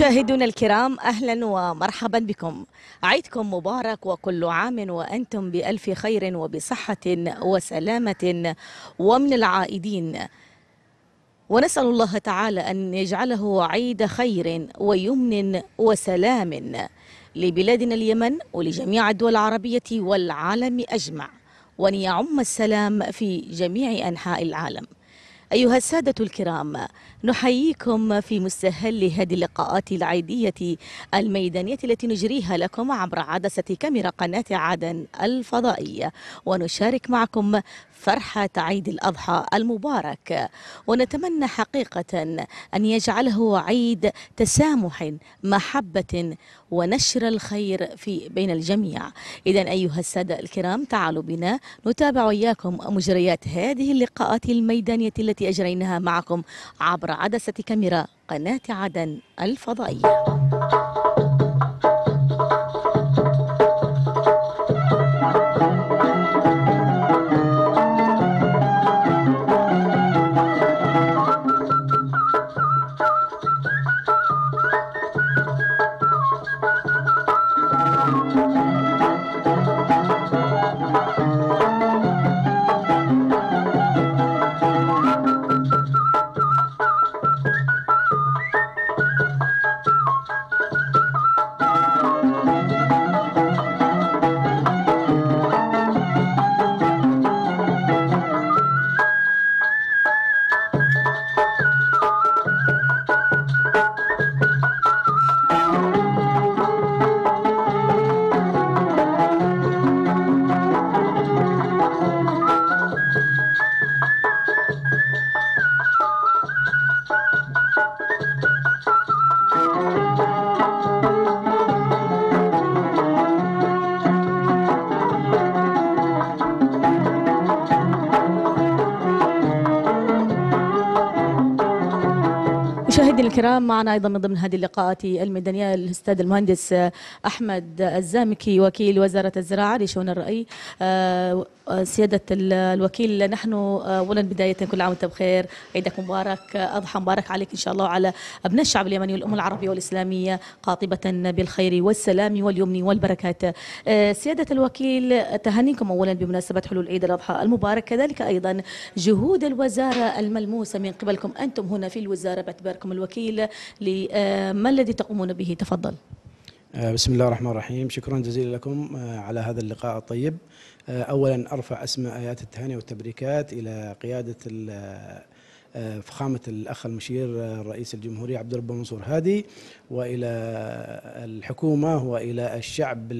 مشاهدونا الكرام اهلا ومرحبا بكم عيدكم مبارك وكل عام وانتم بالف خير وبصحه وسلامه ومن العائدين ونسال الله تعالى ان يجعله عيد خير ويمن وسلام لبلادنا اليمن ولجميع الدول العربيه والعالم اجمع وان يعم السلام في جميع انحاء العالم أيها السادة الكرام نحييكم في مستهل هذه اللقاءات العيدية الميدانية التي نجريها لكم عبر عدسة كاميرا قناة عدن الفضائية ونشارك معكم فرحة عيد الأضحى المبارك ونتمنى حقيقة أن يجعله عيد تسامح محبة ونشر الخير في بين الجميع إذا أيها السادة الكرام تعالوا بنا نتابع إياكم مجريات هذه اللقاءات الميدانية التي أجريناها معكم عبر عدسة كاميرا قناة عدن الفضائية الكرام معنا أيضا من ضمن هذه اللقاءات الميدانية الأستاذ المهندس أحمد الزامكي وكيل وزارة الزراعة لشؤون الرأي آه، سيادة الوكيل نحن آه، أولا بداية كل عام وأنتم بخير عيدك مبارك آه، أضحى مبارك عليك إن شاء الله وعلى أبناء الشعب اليمني والأمة العربية والإسلامية قاطبة بالخير والسلام واليمن والبركات سيادة الوكيل تهنيكم أولا بمناسبة حلول عيد الأضحى المبارك كذلك أيضا جهود الوزارة الملموسة من قبلكم أنتم هنا في الوزارة باعتباركم الوكيل الوكيل لما آه، الذي تقومون به تفضل آه، بسم الله الرحمن الرحيم شكرا جزيلا لكم آه، على هذا اللقاء الطيب أولا أرفع أسماء آيات التهاني والتبريكات إلى قيادة فخامة الأخ المشير رئيس الجمهورية عبد الرب منصور هادي وإلى الحكومة وإلى الشعب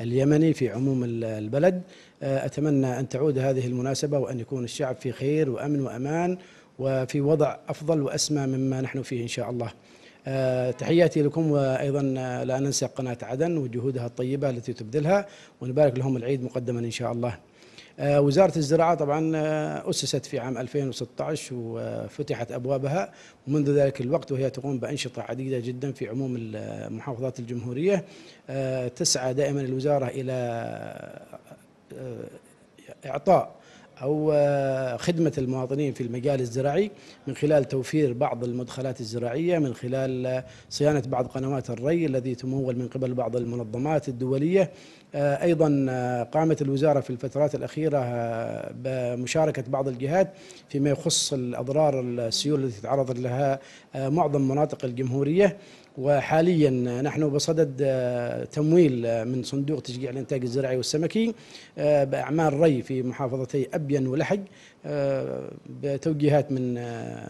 اليمني في عموم البلد أتمنى أن تعود هذه المناسبة وأن يكون الشعب في خير وأمن وأمان وفي وضع أفضل وأسمى مما نحن فيه إن شاء الله آه، تحياتي لكم وأيضا آه، لا ننسى قناة عدن وجهودها الطيبة التي تبذلها ونبارك لهم العيد مقدما إن شاء الله آه، وزارة الزراعة طبعا أسست في عام 2016 وفتحت أبوابها ومنذ ذلك الوقت وهي تقوم بأنشطة عديدة جدا في عموم محافظات الجمهورية تسعى دائما الوزارة إلى إعطاء أو خدمة المواطنين في المجال الزراعي من خلال توفير بعض المدخلات الزراعية من خلال صيانة بعض قنوات الري الذي تمول من قبل بعض المنظمات الدولية آه، أيضا آه، قامت الوزارة في الفترات الأخيرة آه، بمشاركة بعض الجهات فيما يخص الأضرار السيول التي تعرض لها معظم مناطق الجمهورية وحاليا نحن بصدد آه، تمويل آه، من صندوق تشجيع الانتاج الزراعي والسمكي آه، باعمال ري في محافظتي ابين ولحج بتوجيهات من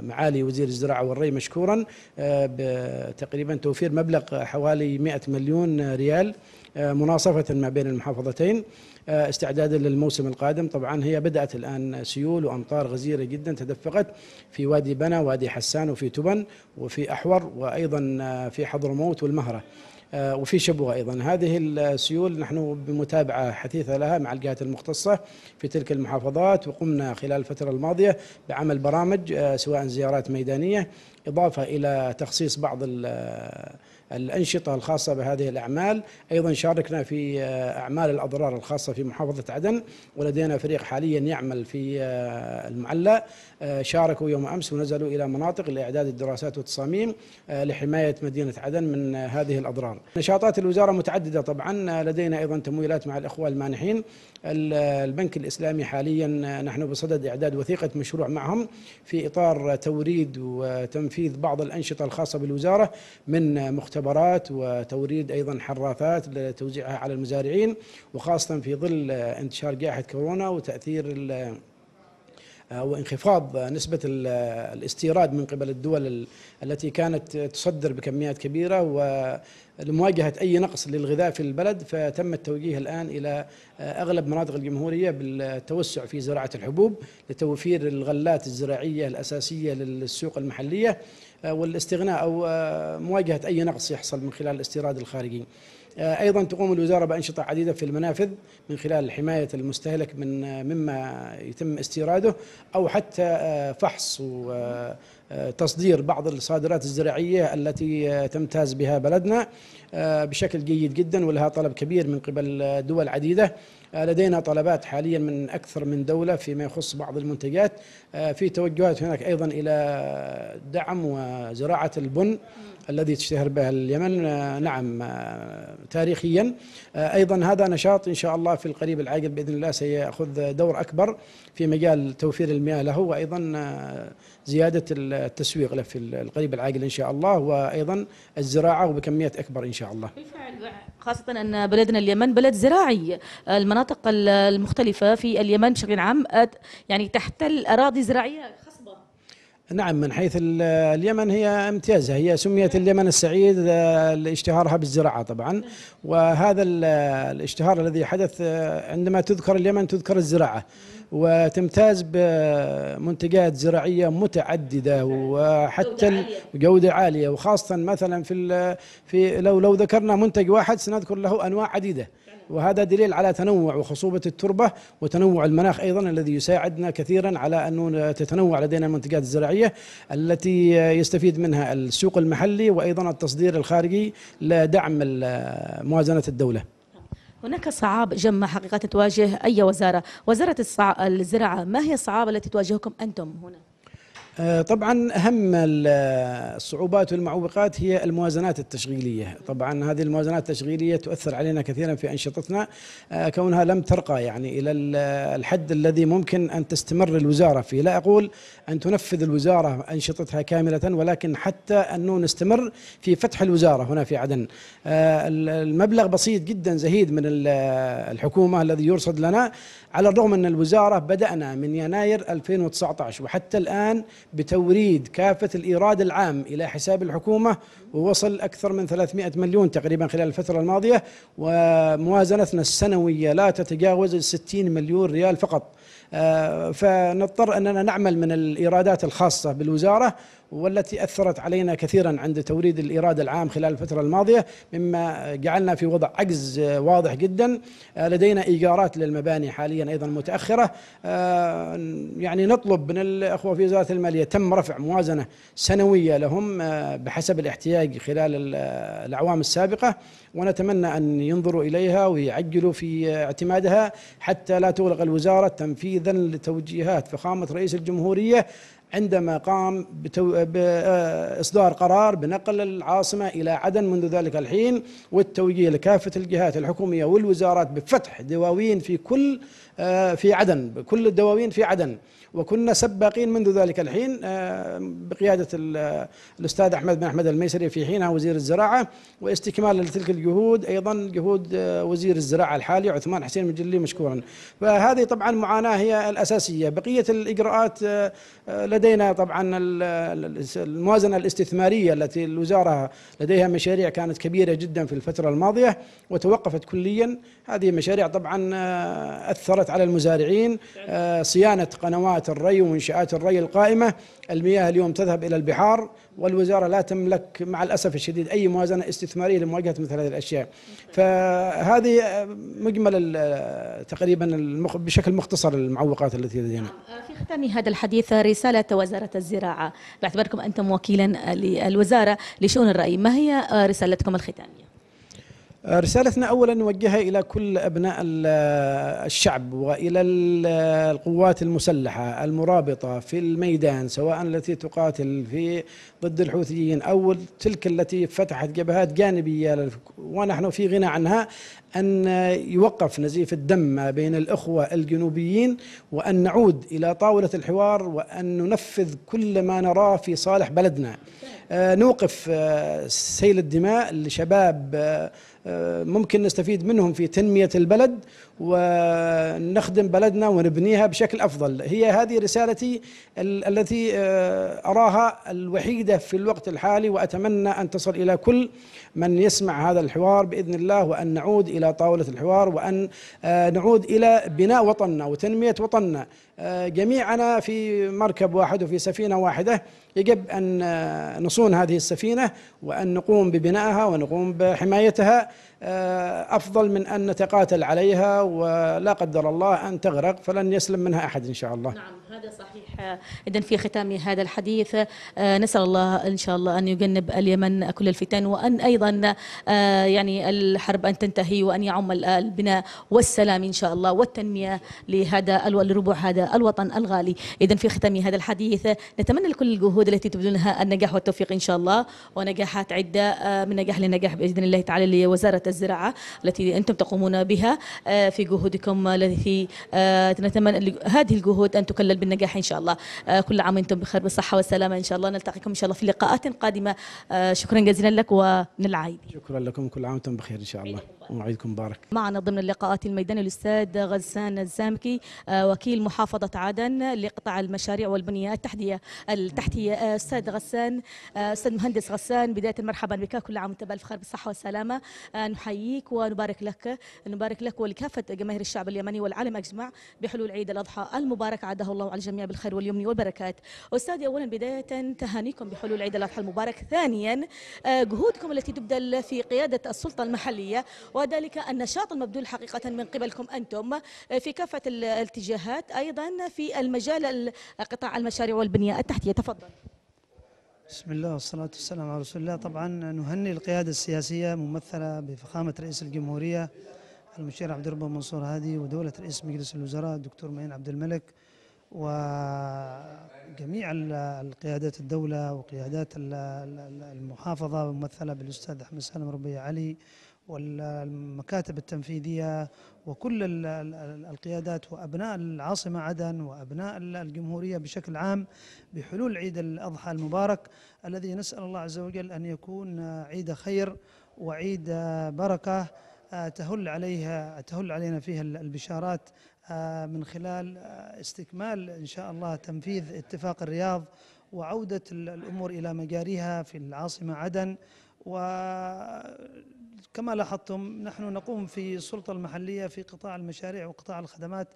معالي وزير الزراعه والري مشكورا بتقريبا توفير مبلغ حوالي 100 مليون ريال مناصفة ما بين المحافظتين آه، استعدادا للموسم القادم طبعا هي بدأت الآن سيول وأمطار غزيرة جدا تدفقت في وادي بنا وادي حسان وفي تبن وفي أحور وأيضا آه، في حضرموت والمهرة آه، وفي شبوه ايضا هذه السيول نحن بمتابعه حثيثه لها مع الجهات المختصه في تلك المحافظات وقمنا خلال الفتره الماضيه بعمل برامج سواء زيارات ميدانيه اضافه الى تخصيص بعض الأنشطة الخاصة بهذه الأعمال أيضا شاركنا في آه، أعمال الأضرار الخاصة في محافظة عدن ولدينا فريق حاليا يعمل في آه، المعلى آه، شاركوا يوم أمس ونزلوا إلى مناطق لإعداد الدراسات والتصاميم آه، لحماية مدينة عدن من آه، هذه الأضرار نشاطات الوزارة متعددة طبعا لدينا أيضا تمويلات مع الإخوة المانحين البنك الإسلامي حاليا نحن بصدد إعداد وثيقة مشروع معهم في إطار توريد وتنفيذ بعض الأنشطة الخاصة بالوزارة من مختبرات وتوريد أيضا حراثات لتوزيعها على المزارعين وخاصة في ظل انتشار جائحة كورونا وتأثير وانخفاض نسبة الاستيراد من قبل الدول التي كانت تصدر بكميات كبيرة ولمواجهة أي نقص للغذاء في البلد فتم التوجيه الآن إلى أغلب مناطق الجمهورية بالتوسع في زراعة الحبوب لتوفير الغلات الزراعية الأساسية للسوق المحلية والاستغناء أو مواجهة أي نقص يحصل من خلال الاستيراد الخارجي آه، أيضا تقوم الوزارة بأنشطة عديدة في المنافذ من خلال حماية المستهلك من مما يتم استيراده أو حتى آه، فحص وتصدير آه، بعض الصادرات الزراعية التي تمتاز بها بلدنا بشكل جيد جدا ولها طلب كبير من قبل دول عديدة لدينا طلبات حاليا من أكثر من دولة فيما يخص بعض المنتجات في توجهات هناك أيضا إلى دعم وزراعة البن الذي تشتهر به اليمن آه، نعم آه، تاريخيا آه، أيضا هذا نشاط إن شاء الله في القريب العاجل بإذن الله سيأخذ دور أكبر في مجال توفير المياه له وأيضا زيادة التسويق له في القريب العاجل إن شاء الله وأيضا الزراعة وبكميات أكبر إن شاء الله بالفعل يعني خاصة أن بلدنا اليمن بلد زراعي المناطق المختلفة في اليمن بشكل عام يعني تحتل أراضي زراعية نعم من حيث اليمن هي امتيازة هي سميت اليمن السعيد آه، لاشتهارها بالزراعة طبعا وهذا الاشتهار الذي حدث آه، عندما تذكر اليمن تذكر الزراعة وتمتاز بمنتجات زراعية متعددة وحتى جودة عالية وخاصة مثلا في في لو لو ذكرنا منتج واحد سنذكر له أنواع عديدة وهذا دليل على تنوع وخصوبة التربة وتنوع المناخ أيضا الذي يساعدنا كثيرا على أنه تتنوع لدينا المنتجات الزراعية التي يستفيد منها السوق المحلي وأيضا التصدير الخارجي لدعم موازنة الدولة هناك صعاب جمع حقيقة تواجه أي وزارة وزارة الزراعة ما هي الصعاب التي تواجهكم أنتم هنا؟ آه، طبعا اهم الصعوبات والمعوقات هي الموازنات التشغيليه، طبعا هذه الموازنات التشغيليه تؤثر علينا كثيرا في انشطتنا آه، كونها لم ترقى يعني الى الحد الذي ممكن ان تستمر الوزاره فيه، لا اقول ان تنفذ الوزاره انشطتها كامله ولكن حتى انه نستمر في فتح الوزاره هنا في عدن. آه، المبلغ بسيط جدا زهيد من الحكومه الذي يرصد لنا على الرغم أن الوزارة بدأنا من يناير 2019 وحتى الآن بتوريد كافة الإيراد العام إلى حساب الحكومة ووصل أكثر من 300 مليون تقريبا خلال الفترة الماضية وموازنتنا السنوية لا تتجاوز 60 مليون ريال فقط آه، فنضطر أننا نعمل من الإيرادات الخاصة بالوزارة والتي أثرت علينا كثيرا عند توريد الإيراد العام خلال الفترة الماضية مما جعلنا في وضع عجز واضح جدا آه، لدينا إيجارات للمباني حاليا أيضا متأخرة آه، يعني نطلب من الأخوة في وزارة المالية تم رفع موازنة سنوية لهم آه، بحسب الاحتياج خلال الأعوام السابقة ونتمنى أن ينظروا إليها ويعجلوا في اعتمادها حتى لا تغلق الوزارة تنفيذا لتوجيهات فخامة رئيس الجمهورية عندما قام بإصدار آه، آه، قرار بنقل العاصمة إلى عدن منذ ذلك الحين والتوجيه لكافة الجهات الحكومية والوزارات بفتح دواوين في كل آه، في عدن كل الدواوين في عدن وكنا سباقين منذ ذلك الحين آه، بقيادة الأستاذ أحمد بن أحمد الميسري في حينها وزير الزراعة واستكمال لتلك الجهود أيضا جهود آه، وزير الزراعة الحالي عثمان حسين مجلي مشكورا فهذه طبعا معاناة هي الأساسية بقية الإجراءات آه، لدينا طبعا الموازنة الاستثمارية التي الوزارة لديها مشاريع كانت كبيرة جدا في الفترة الماضية وتوقفت كليا هذه مشاريع طبعا أثرت على المزارعين صيانة قنوات صناعة الري وإنشاءات الري القائمة المياه اليوم تذهب إلى البحار والوزارة لا تملك مع الأسف الشديد أي موازنة استثمارية لمواجهة مثل هذه الأشياء فهذه آه، مجمل آه، تقريبا بشكل مختصر المعوقات التي لدينا آه، في ختام هذا الحديث رسالة وزارة الزراعة باعتباركم أنتم وكيلا للوزارة لشؤون الري ما هي رسالتكم الختامية؟ رسالتنا اولا نوجهها الى كل ابناء الشعب والى القوات المسلحه المرابطه في الميدان سواء التي تقاتل في ضد الحوثيين او تلك التي فتحت جبهات جانبيه ونحن في غنى عنها أن يوقف نزيف الدم ما بين الإخوة الجنوبيين وأن نعود إلى طاولة الحوار وأن ننفذ كل ما نراه في صالح بلدنا آه، نوقف آه، سيل الدماء لشباب آه، ممكن نستفيد منهم في تنمية البلد ونخدم بلدنا ونبنيها بشكل افضل هي هذه رسالتي التي آه، اراها الوحيده في الوقت الحالي واتمنى ان تصل الى كل من يسمع هذا الحوار باذن الله وان نعود الى طاوله الحوار وان آه، نعود الى بناء وطننا وتنميه وطننا آه، جميعنا في مركب واحد وفي سفينه واحده يجب ان نصون هذه السفينه وان نقوم ببنائها ونقوم بحمايتها آه، أفضل من أن نتقاتل عليها ولا قدر الله أن تغرق فلن يسلم منها أحد إن شاء الله نعم هذا صحيح إذا في ختام هذا الحديث آه، نسأل الله إن شاء الله أن يجنب اليمن كل الفتن وأن أيضا آه، يعني الحرب أن تنتهي وأن يعم البناء والسلام إن شاء الله والتنمية لهذا لربوع هذا الوطن الغالي إذا في ختام هذا الحديث نتمنى لكل الجهود التي تبذلونها النجاح والتوفيق إن شاء الله ونجاحات عدة من نجاح لنجاح بإذن الله تعالى لوزارة الزراعة التي أنتم تقومون بها آه، في جهودكم التي آه، نتمنى هذه الجهود أن تكلل بالنجاح إن شاء الله آه، كل عام أنتم بخير بالصحة والسلامة إن شاء الله نلتقيكم إن شاء الله في لقاءات قادمة شكرا جزيلا لك ومن العايد شكرا لكم كل عام وأنتم بخير إن شاء الله وعيدكم مبارك معنا ضمن اللقاءات الميدانية الأستاذ غسان الزامكي آه، وكيل محافظة عدن لقطاع المشاريع والبنية التحتية التحتية آه، أستاذ غسان آه، أستاذ مهندس غسان بداية مرحبا بك كل عام وأنت بألف خير بالصحة والسلامة نحييك ونبارك لك نبارك لك ولكافة جماهير الشعب اليمني والعالم أجمع بحلول عيد الأضحى المبارك عاده الله على الجميع بالخير واليمن والبركات أستاذي أولا بداية تهانيكم بحلول عيد الأضحى المبارك ثانيا جهودكم التي تبذل في قيادة السلطة المحلية وذلك النشاط المبذول حقيقة من قبلكم أنتم في كافة الاتجاهات أيضا في المجال قطاع المشاريع والبنية التحتية تفضل بسم الله والصلاة والسلام على رسول الله طبعا نهني القيادة السياسية ممثلة بفخامة رئيس الجمهورية المشير عبد الرب منصور هادي ودولة رئيس مجلس الوزراء الدكتور معين عبد الملك وجميع القيادات الدولة وقيادات المحافظة ممثلة بالأستاذ أحمد سالم ربيع علي والمكاتب التنفيذيه وكل القيادات وابناء العاصمه عدن وابناء الجمهوريه بشكل عام بحلول عيد الاضحى المبارك الذي نسال الله عز وجل ان يكون عيد خير وعيد بركه آه، تهل عليها تهل علينا فيها البشارات آه، من خلال آه، استكمال ان شاء الله تنفيذ اتفاق الرياض وعوده الامور الى مجاريها في العاصمه عدن و كما لاحظتم نحن نقوم في السلطة المحلية في قطاع المشاريع وقطاع الخدمات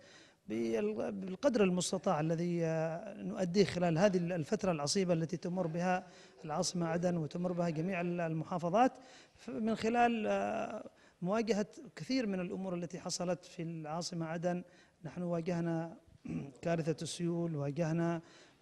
بالقدر المستطاع الذي آه، نؤديه خلال هذه الفترة العصيبة التي تمر بها العاصمة عدن وتمر بها جميع المحافظات من خلال آه، مواجهة كثير من الأمور التي حصلت في العاصمة عدن نحن واجهنا كارثة السيول واجهنا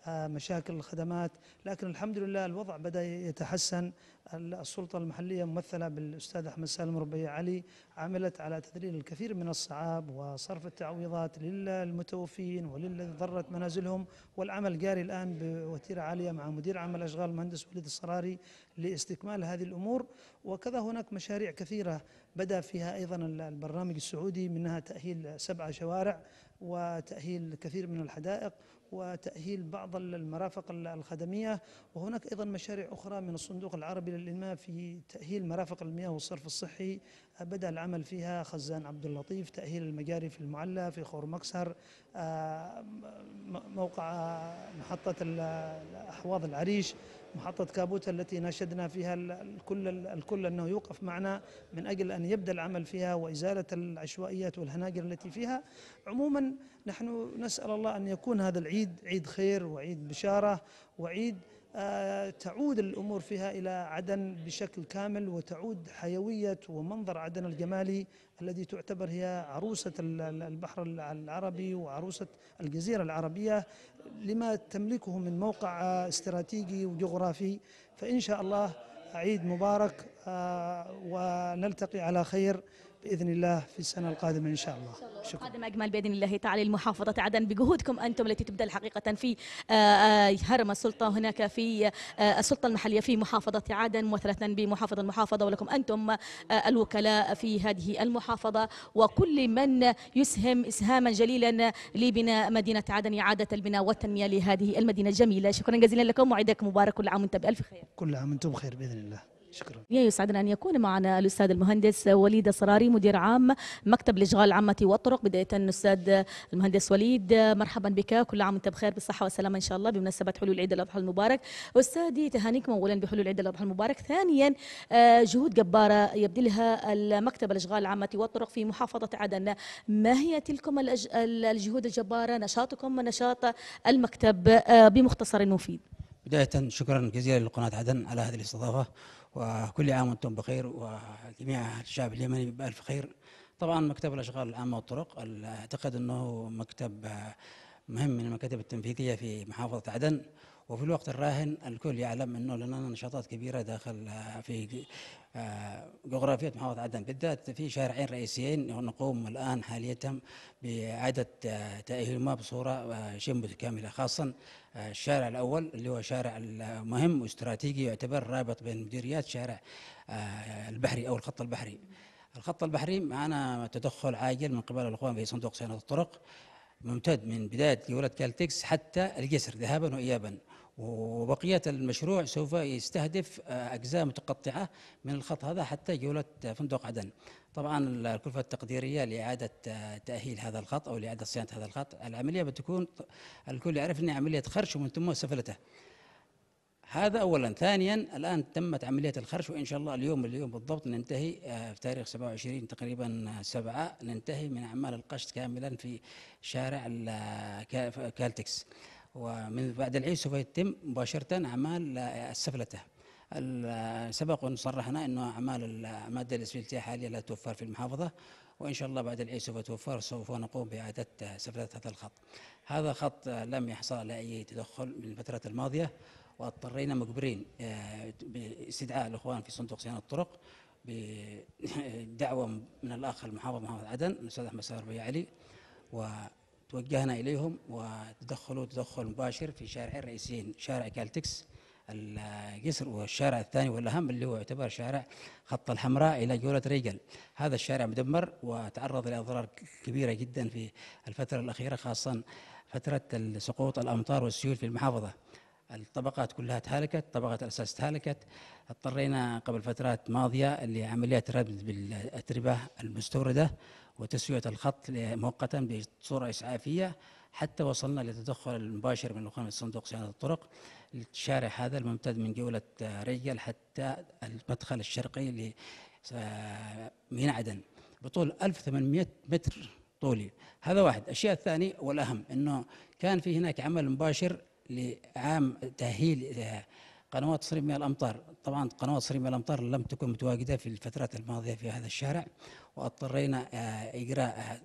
مشاكل الخدمات لكن الحمد لله الوضع بدأ يتحسن السلطة المحلية ممثلة بالأستاذ أحمد سالم ربيع علي عملت على تذليل الكثير من الصعاب وصرف التعويضات للمتوفين وللذي ضرت منازلهم والعمل جاري الآن بوتيرة عالية مع مدير عام الأشغال المهندس وليد الصراري لاستكمال هذه الأمور وكذا هناك مشاريع كثيرة بدأ فيها أيضا البرنامج السعودي منها تأهيل سبعه شوارع وتأهيل كثير من الحدائق وتأهيل بعض المرافق الخدمية وهناك أيضا مشاريع أخرى من الصندوق العربي للإنماء في تأهيل مرافق المياه والصرف الصحي بدأ العمل فيها خزان عبد اللطيف تأهيل المجاري في المعلى في خور مكسر آه، موقع آه، محطة الأحواض العريش محطة كابوتا التي ناشدنا فيها الكل, الكل أنه يوقف معنا من أجل أن يبدأ العمل فيها وإزالة العشوائيات والهناجر التي فيها عموما نحن نسأل الله أن يكون هذا العيد عيد خير وعيد بشارة وعيد آه، تعود الأمور فيها إلى عدن بشكل كامل وتعود حيوية ومنظر عدن الجمالي الذي تعتبر هي عروسة البحر العربي وعروسة الجزيرة العربية لما تملكه من موقع استراتيجي وجغرافي فإن شاء الله عيد مبارك آه، ونلتقي على خير باذن الله في السنه القادمه ان شاء الله, الله. شكرا القادمه اجمل باذن الله تعالى لمحافظه عدن بجهودكم انتم التي تبذل حقيقه في آه، آه، هرم السلطه هناك في آه، السلطه المحليه في محافظه عدن ممثله بمحافظه المحافظه ولكم انتم الوكلاء في هذه المحافظه وكل من يسهم اسهاما جليلا لبناء مدينه عدن اعاده البناء والتنميه لهذه المدينه الجميله شكرا جزيلا لكم وعيدك مبارك كل عام وانتم بالف خير كل عام وانتم بخير باذن الله شكرا يسعدنا ان يكون معنا الاستاذ المهندس وليد الصراري مدير عام مكتب الاشغال العامه والطرق بدايه الاستاذ المهندس وليد مرحبا بك كل عام وانت بخير بالصحه والسلامه ان شاء الله بمناسبه حلول عيد الاضحى المبارك استاذي تهانيكم اولا بحلول عيد الاضحى المبارك ثانيا آه، جهود جباره يبذلها المكتب الاشغال العامه والطرق في محافظه عدن ما هي تلكم الجهود الجباره نشاطكم ونشاط المكتب آه، بمختصر مفيد بدايه شكرا جزيلا لقناه عدن على هذه الاستضافه وكل عام وانتم بخير وجميع الشعب اليمني بألف خير طبعا مكتب الأشغال العامة والطرق أعتقد أنه مكتب مهم من المكاتب التنفيذية في محافظة عدن وفي الوقت الراهن الكل يعلم انه لنا نشاطات كبيره داخل آه، في آه، جغرافيه محافظه عدن بالذات في شارعين رئيسيين نقوم الان حاليا باعاده آه، تاهيلهما بصوره شبه متكامله خاصه الشارع الاول اللي هو شارع مهم واستراتيجي يعتبر رابط بين مديريات شارع البحري او الخط البحري. الخط البحري معنا تدخل عاجل من قبل الاخوان في صندوق صيانه الطرق ممتد من بدايه جوله كالتكس حتى الجسر ذهابا وايابا وبقية المشروع سوف يستهدف أجزاء متقطعة من الخط هذا حتى جولة فندق عدن طبعا الكلفة التقديرية لإعادة تأهيل هذا الخط أو لإعادة صيانة هذا الخط العملية بتكون الكل يعرف أنها عملية خرش ومن ثم سفلته هذا اولا ثانيا الان تمت عمليه الخرش وان شاء الله اليوم اليوم بالضبط ننتهي آه، في تاريخ 27 تقريبا 7 ننتهي من اعمال القشط كاملا في شارع آه، كالتكس ومن بعد العيد سوف يتم مباشرة أعمال السفلتة سبق وصرحنا أنه أعمال المادة الإسفلتية حاليا لا توفر في المحافظة وإن شاء الله بعد العيد سوف توفر سوف نقوم بإعادة سفلتة هذا الخط هذا خط لم يحصل على أي تدخل من الفترة الماضية واضطرينا مجبرين آه، باستدعاء الإخوان في صندوق صيانة الطرق بدعوة من الأخ المحافظ محافظ عدن الأستاذ أحمد سهر بي علي و توجهنا اليهم وتدخلوا تدخل مباشر في شارعين رئيسيين شارع كالتكس الجسر والشارع الثاني والاهم اللي هو يعتبر شارع خط الحمراء الى جوله ريجل هذا الشارع مدمر وتعرض لاضرار كبيره جدا في الفتره الاخيره خاصه فتره سقوط الامطار والسيول في المحافظه الطبقات كلها تهالكت طبقة الأساس تهالكت اضطرينا قبل فترات ماضية لعمليات رد بالأتربة المستوردة وتسوية الخط مؤقتا بصورة إسعافية حتى وصلنا للتدخل المباشر من رقم صندوق صيانة الطرق للشارع هذا الممتد من جولة رجل حتى المدخل الشرقي من عدن بطول 1800 متر طولي هذا واحد الشيء الثاني والأهم أنه كان في هناك عمل مباشر لعام تأهيل قنوات تصريف مياه الامطار طبعا قنوات تصريف مياه الامطار لم تكن متواجده في الفترات الماضيه في هذا الشارع واضطرينا آه، اجراء آه،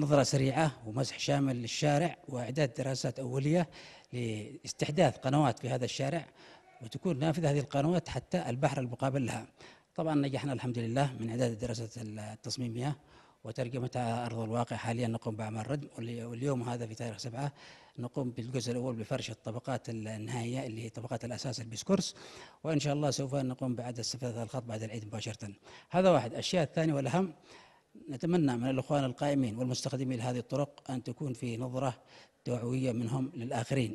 نظرة سريعة ومسح شامل للشارع وإعداد دراسات أولية لاستحداث قنوات في هذا الشارع وتكون نافذة هذه القنوات حتى البحر المقابل لها طبعا نجحنا الحمد لله من إعداد دراسة التصميمية وترجمتها على أرض الواقع حاليا نقوم بأعمال ردم واليوم هذا في تاريخ سبعة نقوم بالجزء الأول بفرش الطبقات النهائية اللي هي طبقات الأساس البسكورس وإن شاء الله سوف نقوم بعد استفادة الخط بعد العيد مباشرة هذا واحد الشيء الثاني والأهم نتمنى من الإخوان القائمين والمستخدمين لهذه الطرق أن تكون في نظرة توعوية منهم للآخرين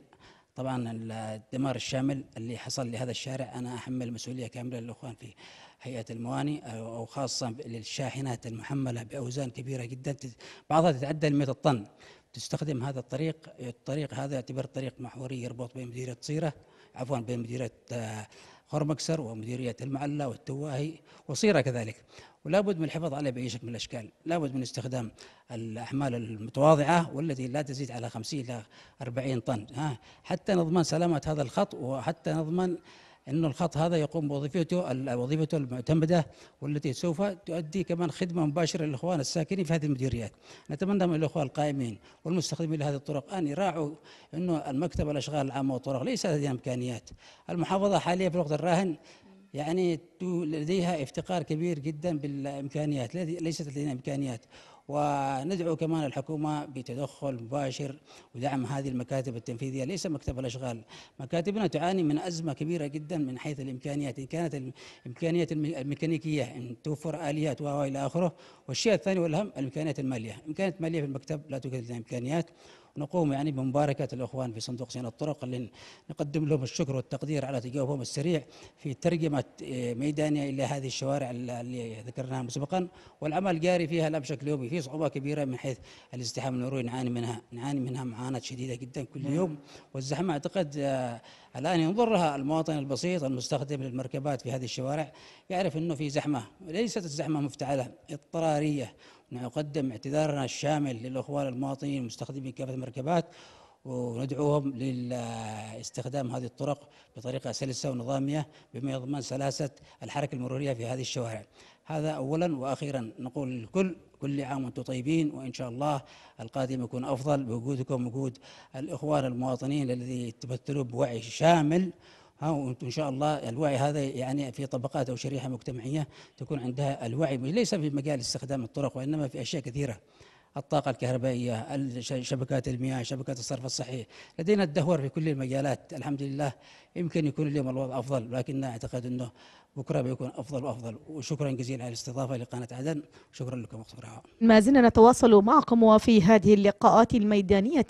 طبعا الدمار الشامل اللي حصل لهذا الشارع انا احمل مسؤوليه كامله للاخوان في هيئه المواني او خاصه للشاحنات المحمله باوزان كبيره جدا بعضها تتعدى 100 طن تستخدم هذا الطريق الطريق هذا يعتبر طريق محوري يربط بين مديرية صيرة عفوا بين مديرية آه، خرمكسر ومديرية المعلة والتواهي وصيرة كذلك ولابد من الحفاظ عليه بأي شكل من الأشكال لابد من استخدام الأحمال المتواضعة والتي لا تزيد على 50 إلى 40 طن ها حتى نضمن سلامة هذا الخط وحتى نضمن أن الخط هذا يقوم بوظيفته وظيفته المعتمدة والتي سوف تؤدي كمان خدمة مباشرة للإخوان الساكنين في هذه المديريات نتمنى من الإخوان القائمين والمستخدمين لهذه الطرق أن يراعوا أنه المكتب الأشغال العامة والطرق ليس لديها إمكانيات المحافظة حاليا في الوقت الراهن يعني لديها افتقار كبير جدا بالامكانيات ليست لدينا امكانيات وندعو كمان الحكومة بتدخل مباشر ودعم هذه المكاتب التنفيذية ليس مكتب الأشغال مكاتبنا تعاني من أزمة كبيرة جدا من حيث الإمكانيات إن كانت الإمكانيات الميكانيكية إن توفر آليات وإلى آخره والشيء الثاني والأهم الإمكانيات المالية إمكانيات مالية في المكتب لا توجد إمكانيات نقوم يعني بمباركة الأخوان في صندوق سين الطرق اللي نقدم لهم الشكر والتقدير على تجاوبهم السريع في ترجمة آه، ميدانية إلى هذه الشوارع اللي ذكرناها مسبقا والعمل جاري فيها لا بشكل يومي في صعوبة كبيرة من حيث الازدحام النوري نعاني منها نعاني منها معاناة شديدة جدا كل نعم. يوم والزحمة أعتقد آه، الآن ينظرها المواطن البسيط المستخدم للمركبات في هذه الشوارع يعرف أنه في زحمة ليست الزحمة مفتعلة اضطرارية نقدم اعتذارنا الشامل للإخوان المواطنين المستخدمين كافة المركبات وندعوهم لاستخدام هذه الطرق بطريقة سلسة ونظامية بما يضمن سلاسة الحركة المرورية في هذه الشوارع هذا أولا وأخيرا نقول للكل كل عام وانتم طيبين وإن شاء الله القادم يكون أفضل بوجودكم وجود الإخوان المواطنين الذي تمثلوا بوعي شامل ها وان شاء الله الوعي هذا يعني في طبقات او شريحه مجتمعيه تكون عندها الوعي ليس في مجال استخدام الطرق وانما في اشياء كثيره الطاقة الكهربائية شبكات المياه شبكات الصرف الصحي لدينا الدهور في كل المجالات الحمد لله يمكن يكون اليوم الوضع افضل لكن اعتقد انه بكره بيكون افضل وافضل وشكرا جزيلا على الاستضافه لقناه عدن شكرا لكم اخت ما زلنا نتواصل معكم وفي هذه اللقاءات الميدانيه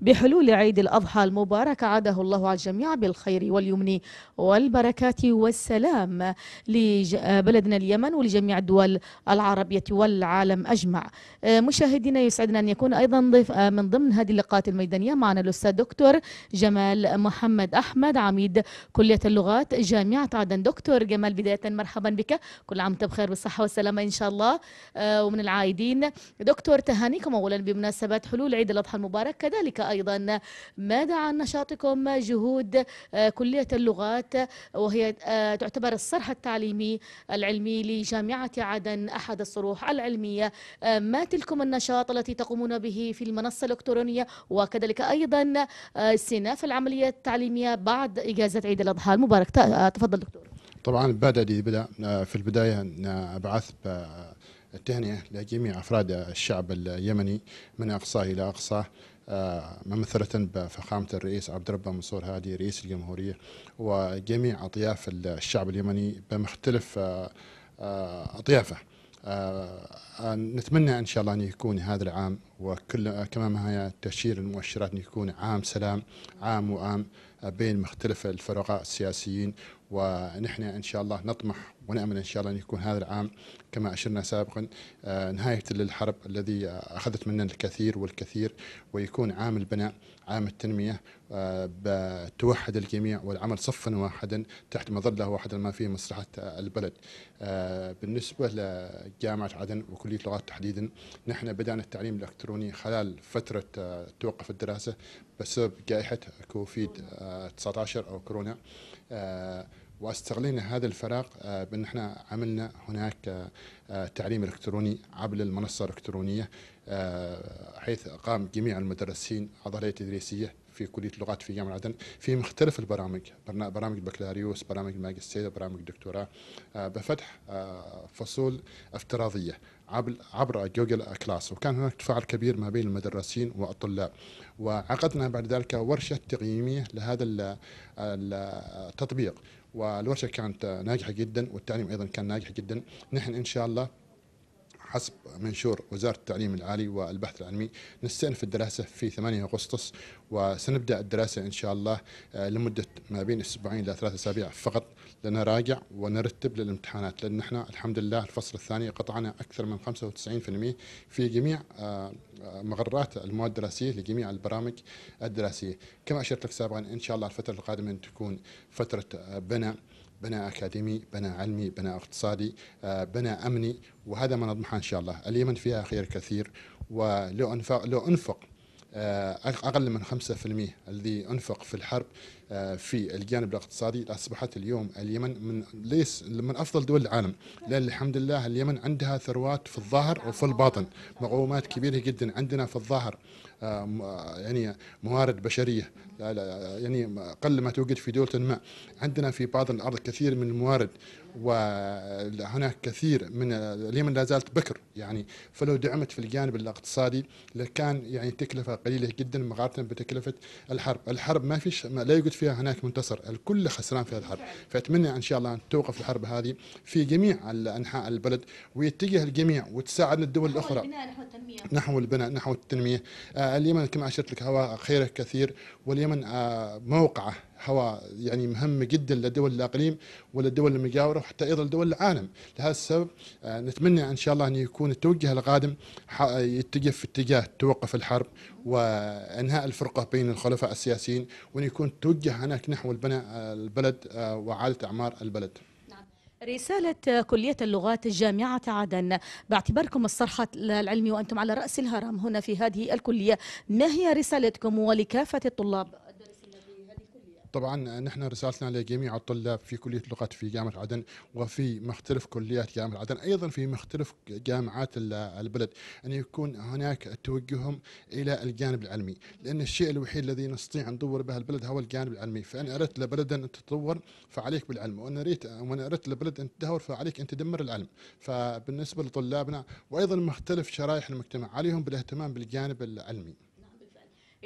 بحلول عيد الاضحى المبارك عاده الله على الجميع بالخير واليمن والبركات والسلام لبلدنا اليمن ولجميع الدول العربيه والعالم اجمع مشاهدينا يسعدنا ان يكون ايضا ضيف من ضمن هذه اللقاءات الميدانيه معنا الاستاذ دكتور جمال محمد احمد عام عميد كلية اللغات جامعة عدن دكتور جمال بداية مرحبا بك كل عام بخير بالصحة والسلامة إن شاء الله آه، ومن العائدين دكتور تهانيكم أولا بمناسبة حلول عيد الأضحى المبارك كذلك أيضا ماذا عن نشاطكم جهود آه، كلية اللغات وهي آه، تعتبر الصرح التعليمي العلمي لجامعة عدن أحد الصروح العلمية ما تلكم النشاط التي تقومون به في المنصة الإلكترونية وكذلك أيضا استئناف العملية التعليمية بعد إجازة عيد الأضحى المبارك آه، تفضل دكتور طبعا بدا آه، في البداية أبعث التهنئة لجميع أفراد الشعب اليمني من أقصاه إلى أقصاه ممثلة بفخامة الرئيس عبد ربه منصور هادي رئيس الجمهورية وجميع أطياف الشعب اليمني بمختلف آه، أطيافه نتمنى ان شاء الله ان يكون هذا العام وكل كما هي تشير المؤشرات ان يكون عام سلام عام وعام بين مختلف الفرقاء السياسيين ونحن إن شاء الله نطمح ونأمل إن شاء الله أن يكون هذا العام كما أشرنا سابقا آه، نهاية للحرب الذي أخذت منا الكثير والكثير ويكون عام البناء عام التنمية آه، توحد الجميع والعمل صفا واحدا تحت مظلة واحدة ما فيه مصلحة البلد آه، بالنسبة لجامعة عدن وكلية لغات تحديدا نحن بدأنا التعليم الإلكتروني خلال فترة توقف الدراسة بسبب جائحة كوفيد 19 أو كورونا واستغلينا هذا الفراغ آه، بان احنا عملنا هناك آه، آه، تعليم الكتروني عبر المنصه الالكترونيه حيث قام جميع المدرسين عضليه تدريسيه في كليه اللغات في جامعه عدن في مختلف البرامج برامج البكالوريوس برامج الماجستير برامج الدكتوراه بفتح فصول افتراضيه عبر جوجل كلاس وكان هناك تفاعل كبير ما بين المدرسين والطلاب وعقدنا بعد ذلك ورشه تقييميه لهذا التطبيق والورشه كانت ناجحه جدا والتعليم ايضا كان ناجح جدا نحن ان شاء الله حسب منشور وزارة التعليم العالي والبحث العلمي نستأنف الدراسة في 8 أغسطس وسنبدأ الدراسة إن شاء الله آه، لمدة ما بين أسبوعين إلى ثلاثة أسابيع فقط لنراجع ونرتب للامتحانات لان احنا الحمد لله الفصل الثاني قطعنا اكثر من 95% في جميع آه، آه، مغرات المواد الدراسيه لجميع البرامج الدراسيه كما اشرت لك سابقا ان شاء الله الفتره القادمه تكون فتره آه، بناء بناء اكاديمي، بناء علمي، بناء اقتصادي، بناء امني وهذا ما نطمحه ان شاء الله، اليمن فيها خير كثير ولو انفق لو انفق آه، أقل من 5% الذي أنفق في الحرب آه، في الجانب الاقتصادي أصبحت اليوم اليمن من ليس من أفضل دول العالم لأن الحمد لله اليمن عندها ثروات في الظاهر وفي الباطن مقومات كبيرة جدا عندنا في الظاهر آه، آه، يعني موارد بشريه يعني قل ما توجد في دوله ما عندنا في بعض الارض كثير من الموارد وهناك كثير من اليمن لا زالت بكر يعني فلو دعمت في الجانب الاقتصادي لكان يعني تكلفه قليله جدا مقارنه بتكلفه الحرب، الحرب ما فيش ما لا يوجد فيها هناك منتصر، الكل خسران في الحرب، فاتمنى ان شاء الله ان توقف الحرب هذه في جميع انحاء البلد ويتجه الجميع وتساعدنا الدول الاخرى نحو البناء نحو التنميه نحو التنميه آه، اليمن كما أشرت لك هواء خيره كثير واليمن آه، موقعه هواء يعني مهم جدا لدول الاقليم وللدول المجاوره وحتى ايضا لدول العالم، لهذا السبب آه، نتمنى ان شاء الله ان يكون التوجه القادم يتجه في اتجاه توقف الحرب وانهاء الفرقه بين الخلفاء السياسيين وان يكون توجه هناك نحو البناء آه، البلد واعاده اعمار البلد. رسالة كلية اللغات جامعة عدن باعتباركم الصرحة العلمي وأنتم على رأس الهرم هنا في هذه الكلية ما هي رسالتكم ولكافة الطلاب؟ طبعا نحن رسالتنا لجميع الطلاب في كليه اللغات في جامعه عدن وفي مختلف كليات جامعه عدن ايضا في مختلف جامعات البلد ان يكون هناك توجههم الى الجانب العلمي لان الشيء الوحيد الذي نستطيع ان ندور به البلد هو الجانب العلمي فان اردت لبلدا ان تتطور فعليك بالعلم وان ريت وان اردت لبلد ان تدهور فعليك ان تدمر العلم فبالنسبه لطلابنا وايضا مختلف شرائح المجتمع عليهم بالاهتمام بالجانب العلمي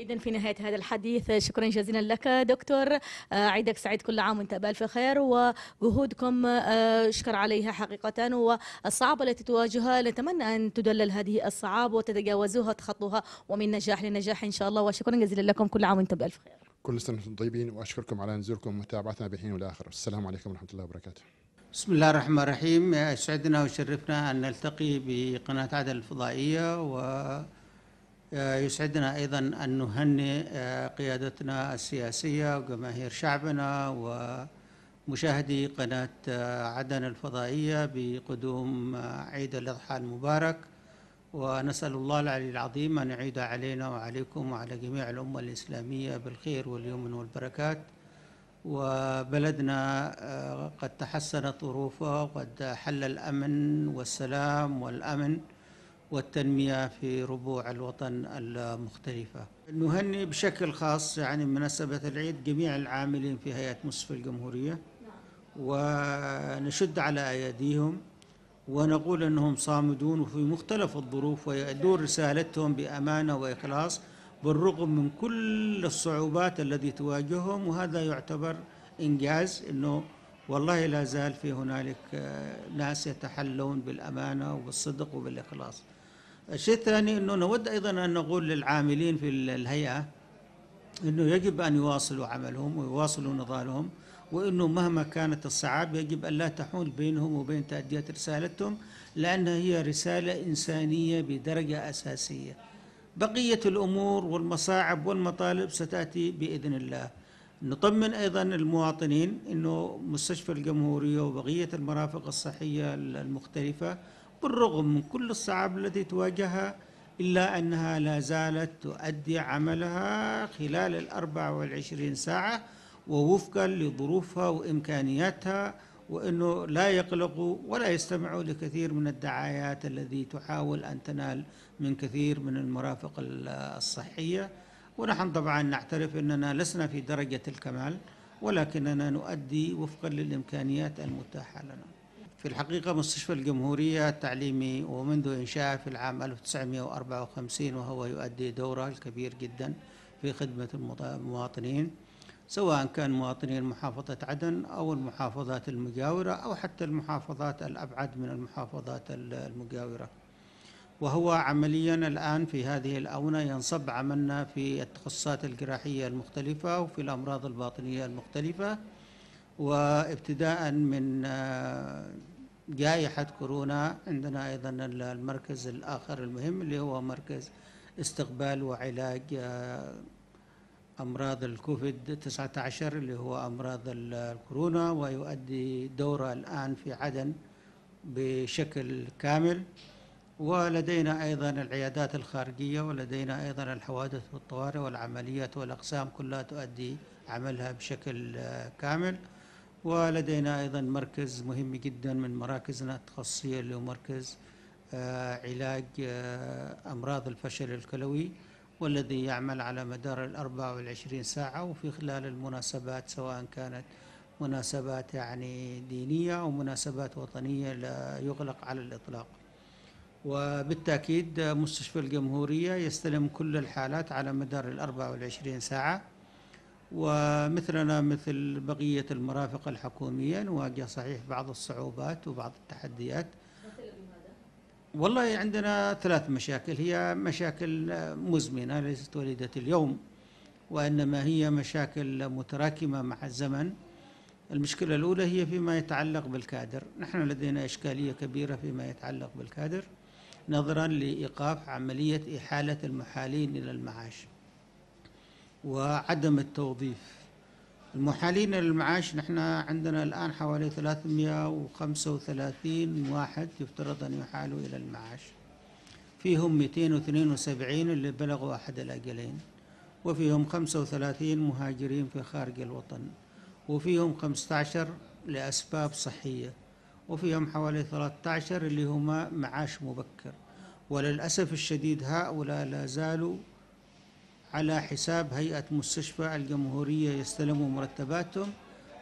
إذا في نهاية هذا الحديث شكرا جزيلا لك دكتور آه، عيدك سعيد كل عام وأنت بألف خير وجهودكم آه، أشكر عليها حقيقة والصعاب التي تواجهها نتمنى أن تدلل هذه الصعاب وتتجاوزوها تخطوها ومن نجاح لنجاح إن شاء الله وشكرا جزيلا لكم كل عام وأنت بألف خير كل سنة وانتم طيبين وأشكركم على نزولكم ومتابعتنا بحين والآخر السلام عليكم ورحمة الله وبركاته بسم الله الرحمن الرحيم يسعدنا ويشرفنا أن نلتقي بقناة عدل الفضائية و آه، يسعدنا أيضا أن نهنئ آه، قيادتنا السياسية وجماهير شعبنا ومشاهدي قناة آه، عدن الفضائية بقدوم عيد الأضحى المبارك ونسأل الله العلي العظيم أن يعيد علينا وعليكم وعلى جميع الأمة الإسلامية بالخير واليمن والبركات وبلدنا قد تحسنت ظروفه وقد حل الأمن والسلام والأمن والتنمية في ربوع الوطن المختلفة نهني بشكل خاص يعني بمناسبة العيد جميع العاملين في هيئة مصف الجمهورية ونشد على أيديهم ونقول أنهم صامدون وفي مختلف الظروف ويؤدون رسالتهم بأمانة وإخلاص بالرغم من كل الصعوبات التي تواجههم وهذا يعتبر إنجاز أنه والله لا زال في هنالك ناس يتحلون بالأمانة وبالصدق وبالإخلاص الشيء الثاني أنه نود أيضا أن نقول للعاملين في الهيئة أنه يجب أن يواصلوا عملهم ويواصلوا نضالهم وأنه مهما كانت الصعاب يجب أن لا تحول بينهم وبين تأدية رسالتهم لأنها هي رسالة إنسانية بدرجة أساسية بقية الأمور والمصاعب والمطالب ستأتي بإذن الله نطمن أيضا المواطنين أنه مستشفى الجمهورية وبقية المرافق الصحية المختلفة بالرغم من كل الصعاب التي تواجهها إلا أنها لا زالت تؤدي عملها خلال الأربع والعشرين ساعة ووفقا لظروفها وإمكانياتها وأنه لا يقلقوا ولا يستمعوا لكثير من الدعايات التي تحاول أن تنال من كثير من المرافق الصحية ونحن طبعا نعترف أننا لسنا في درجة الكمال ولكننا نؤدي وفقا للإمكانيات المتاحة لنا في الحقيقة مستشفى الجمهورية التعليمي ومنذ إنشائه في العام 1954 وهو يؤدي دوره الكبير جدا في خدمة المواطنين سواء كان مواطنين محافظة عدن أو المحافظات المجاورة أو حتى المحافظات الأبعد من المحافظات المجاورة وهو عمليا الآن في هذه الأونة ينصب عملنا في التخصصات الجراحية المختلفة وفي الأمراض الباطنية المختلفة وابتداء من آه، جائحة كورونا عندنا أيضا المركز الآخر المهم اللي هو مركز استقبال وعلاج آه، أمراض الكوفيد 19 اللي هو أمراض الكورونا ويؤدي دوره الآن في عدن بشكل كامل ولدينا أيضا العيادات الخارجية ولدينا أيضا الحوادث والطوارئ والعمليات والأقسام كلها تؤدي عملها بشكل آه، كامل ولدينا أيضا مركز مهم جدا من مراكزنا التخصصية اللي هو مركز آه، علاج آه، أمراض الفشل الكلوي والذي يعمل على مدار ال 24 ساعة وفي خلال المناسبات سواء كانت مناسبات يعني دينية أو مناسبات وطنية لا يغلق على الإطلاق وبالتأكيد مستشفى الجمهورية يستلم كل الحالات على مدار ال 24 ساعة ومثلنا مثل بقية المرافق الحكومية نواجه صحيح بعض الصعوبات وبعض التحديات والله عندنا ثلاث مشاكل هي مشاكل مزمنة ليست وليدة اليوم وإنما هي مشاكل متراكمة مع الزمن المشكلة الأولى هي فيما يتعلق بالكادر نحن لدينا إشكالية كبيرة فيما يتعلق بالكادر نظرا لإيقاف عملية إحالة المحالين إلى المعاش وعدم التوظيف المحالين للمعاش نحن عندنا الآن حوالي 335 واحد يفترض أن يحالوا إلى المعاش فيهم 272 اللي بلغوا أحد الأجلين وفيهم 35 مهاجرين في خارج الوطن وفيهم 15 لأسباب صحية وفيهم حوالي 13 اللي هما معاش مبكر وللأسف الشديد هؤلاء لا زالوا على حساب هيئة مستشفى الجمهورية يستلموا مرتباتهم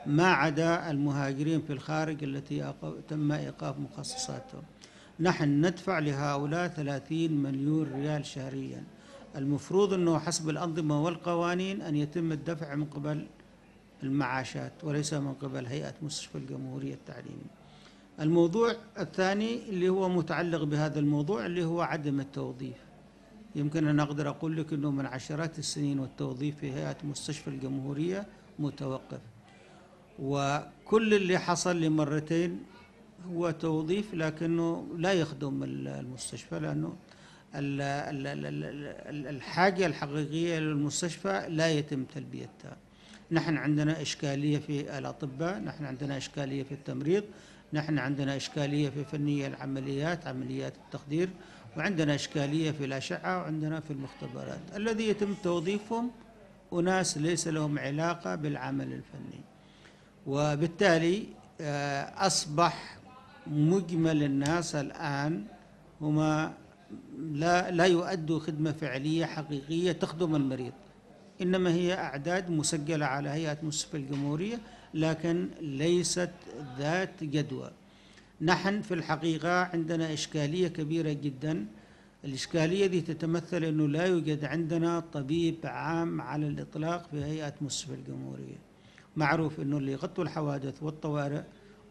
ما عدا المهاجرين في الخارج التي تم إيقاف مخصصاتهم نحن ندفع لهؤلاء 30 مليون ريال شهريا المفروض أنه حسب الأنظمة والقوانين أن يتم الدفع من قبل المعاشات وليس من قبل هيئة مستشفى الجمهورية التعليمية الموضوع الثاني اللي هو متعلق بهذا الموضوع اللي هو عدم التوظيف يمكن أن أقدر أقول لك أنه من عشرات السنين والتوظيف في هيئة مستشفى الجمهورية متوقف وكل اللي حصل لمرتين هو توظيف لكنه لا يخدم المستشفى لأنه الحاجة الحقيقية للمستشفى لا يتم تلبيتها نحن عندنا إشكالية في الأطباء نحن عندنا إشكالية في التمريض نحن عندنا إشكالية في فنية العمليات عمليات التخدير وعندنا إشكالية في الأشعة وعندنا في المختبرات الذي يتم توظيفهم أناس ليس لهم علاقة بالعمل الفني وبالتالي آه، أصبح مجمل الناس الآن هما لا لا يؤدوا خدمة فعلية حقيقية تخدم المريض إنما هي أعداد مسجلة على هيئة مستشفى الجمهورية لكن ليست ذات جدوى نحن في الحقيقة عندنا إشكالية كبيرة جدا الإشكالية دي تتمثل أنه لا يوجد عندنا طبيب عام على الإطلاق في هيئة مستشفى الجمهورية معروف أنه اللي يغطوا الحوادث والطوارئ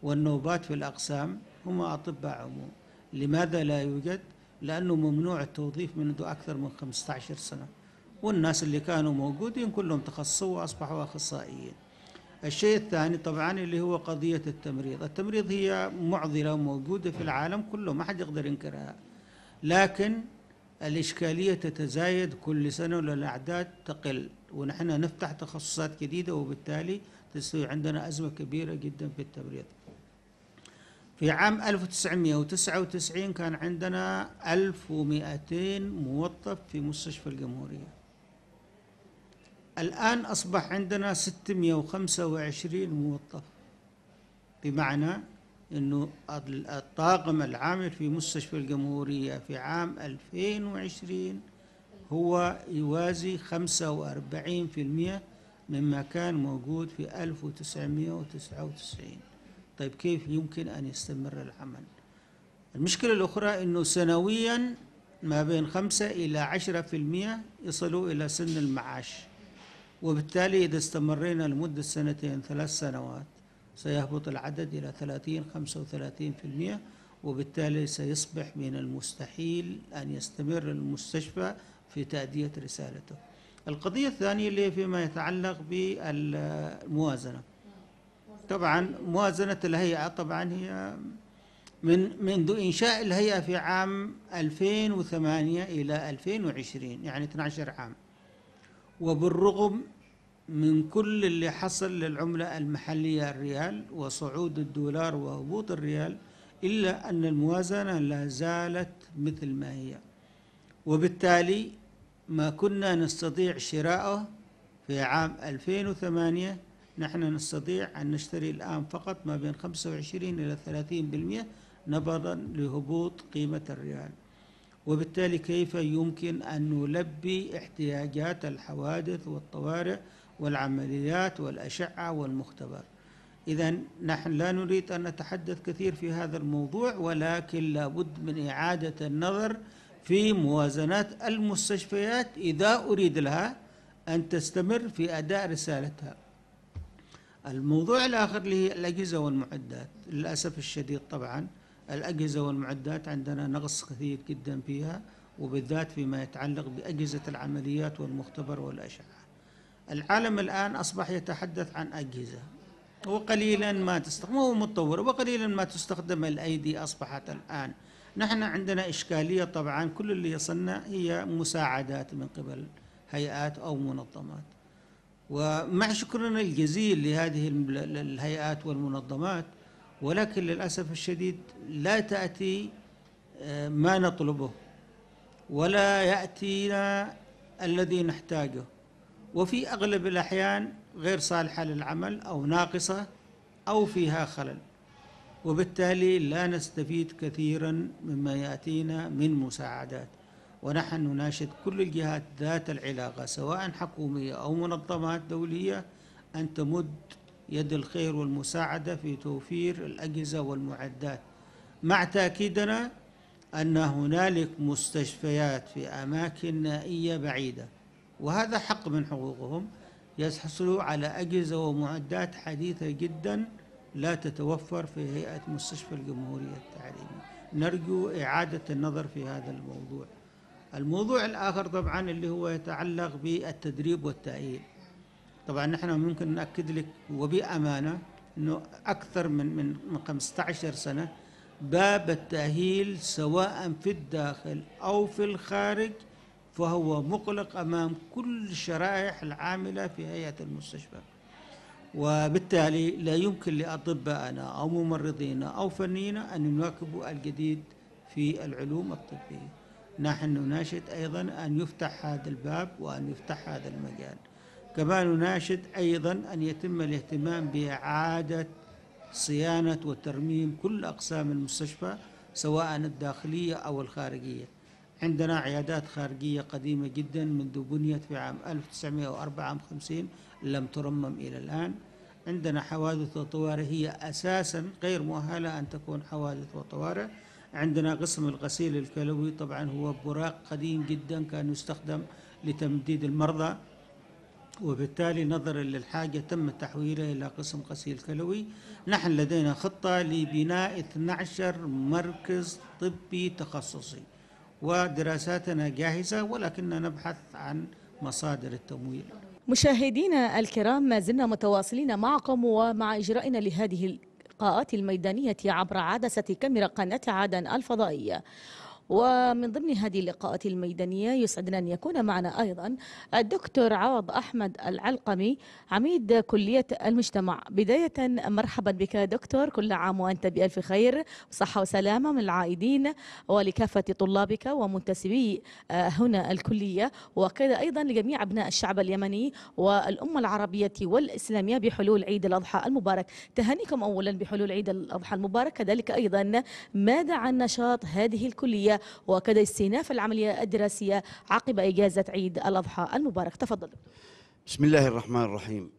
والنوبات في الأقسام هم أطباء عموم لماذا لا يوجد؟ لأنه ممنوع التوظيف منذ أكثر من 15 سنة والناس اللي كانوا موجودين كلهم تخصصوا وأصبحوا أخصائيين الشيء الثاني طبعا اللي هو قضية التمريض التمريض هي معضلة موجودة في العالم كله ما حد يقدر ينكرها لكن الإشكالية تتزايد كل سنة والأعداد تقل ونحن نفتح تخصصات جديدة وبالتالي تستوي عندنا أزمة كبيرة جدا في التمريض في عام 1999 كان عندنا 1200 موظف في مستشفى الجمهورية الآن أصبح عندنا 625 موظف بمعنى أنه الطاقم العامل في مستشفى الجمهورية في عام 2020 هو يوازي 45% مما كان موجود في 1999 طيب كيف يمكن أن يستمر العمل المشكلة الأخرى أنه سنويا ما بين 5 إلى 10% يصلوا إلى سن المعاش وبالتالي إذا استمرينا لمدة سنتين ثلاث سنوات سيهبط العدد إلى 30 35% وبالتالي سيصبح من المستحيل أن يستمر المستشفى في تأدية رسالته القضية الثانية اللي فيما يتعلق بالموازنة طبعا موازنة الهيئة طبعا هي من منذ إنشاء الهيئة في عام 2008 إلى 2020 يعني 12 عام وبالرغم من كل اللي حصل للعملة المحلية الريال وصعود الدولار وهبوط الريال إلا أن الموازنة لا زالت مثل ما هي وبالتالي ما كنا نستطيع شراءه في عام 2008 نحن نستطيع أن نشتري الآن فقط ما بين 25 إلى 30% نظرا لهبوط قيمة الريال وبالتالي كيف يمكن أن نلبي احتياجات الحوادث والطوارئ والعمليات والأشعة والمختبر إذا نحن لا نريد أن نتحدث كثير في هذا الموضوع ولكن لابد من إعادة النظر في موازنات المستشفيات إذا أريد لها أن تستمر في أداء رسالتها الموضوع الآخر اللي هي الأجهزة والمعدات للأسف الشديد طبعا الأجهزة والمعدات عندنا نقص كثير جدا فيها وبالذات فيما يتعلق بأجهزة العمليات والمختبر والأشعة العالم الآن أصبح يتحدث عن أجهزة وقليلا ما تستخدم هو متطور وقليلا ما تستخدم الأيدي أصبحت الآن نحن عندنا إشكالية طبعا كل اللي يصلنا هي مساعدات من قبل هيئات أو منظمات ومع شكرنا الجزيل لهذه الهيئات والمنظمات ولكن للأسف الشديد لا تأتي آه، ما نطلبه ولا يأتينا الذي نحتاجه وفي أغلب الأحيان غير صالحة للعمل أو ناقصة أو فيها خلل وبالتالي لا نستفيد كثيرا مما يأتينا من مساعدات ونحن نناشد كل الجهات ذات العلاقة سواء حكومية أو منظمات دولية أن تمد يد الخير والمساعدة في توفير الأجهزة والمعدات مع تأكيدنا أن هنالك مستشفيات في أماكن نائية بعيدة وهذا حق من حقوقهم يحصلوا على أجهزة ومعدات حديثة جدا لا تتوفر في هيئة مستشفى الجمهورية التعليمية نرجو إعادة النظر في هذا الموضوع الموضوع الآخر طبعا اللي هو يتعلق بالتدريب والتأهيل طبعا نحن ممكن ناكد لك وبامانه انه اكثر من من 15 سنه باب التاهيل سواء في الداخل او في الخارج فهو مغلق امام كل الشرائح العامله في هيئه المستشفى. وبالتالي لا يمكن لاطبائنا او ممرضينا او فنينا ان يواكبوا الجديد في العلوم الطبيه. نحن نناشد ايضا ان يفتح هذا الباب وان يفتح هذا المجال. كما نناشد أيضا أن يتم الاهتمام بإعادة صيانة وترميم كل أقسام المستشفى سواء الداخلية أو الخارجية عندنا عيادات خارجية قديمة جدا منذ بنيت في عام 1954 لم ترمم إلى الآن عندنا حوادث وطوارئ هي أساسا غير مؤهلة أن تكون حوادث وطوارئ عندنا قسم الغسيل الكلوي طبعا هو براق قديم جدا كان يستخدم لتمديد المرضى وبالتالي نظرا للحاجة تم تحويله إلى قسم غسيل كلوي نحن لدينا خطة لبناء 12 مركز طبي تخصصي ودراساتنا جاهزة ولكننا نبحث عن مصادر التمويل مشاهدينا الكرام ما زلنا متواصلين معكم ومع إجرائنا لهذه اللقاءات الميدانية عبر عدسة كاميرا قناة عدن الفضائية ومن ضمن هذه اللقاءات الميدانية يسعدنا أن يكون معنا أيضا الدكتور عوض أحمد العلقمي عميد كلية المجتمع بداية مرحبا بك دكتور كل عام وأنت بألف خير صحة وسلامة من العائدين ولكافة طلابك ومنتسبي آه، هنا الكلية وكذا أيضا لجميع أبناء الشعب اليمني والأمة العربية والإسلامية بحلول عيد الأضحى المبارك تهانيكم أولا بحلول عيد الأضحى المبارك كذلك أيضا ماذا عن نشاط هذه الكلية واكد وكذا استئناف العملية الدراسية عقب إجازة عيد الأضحى المبارك تفضل بسم الله الرحمن الرحيم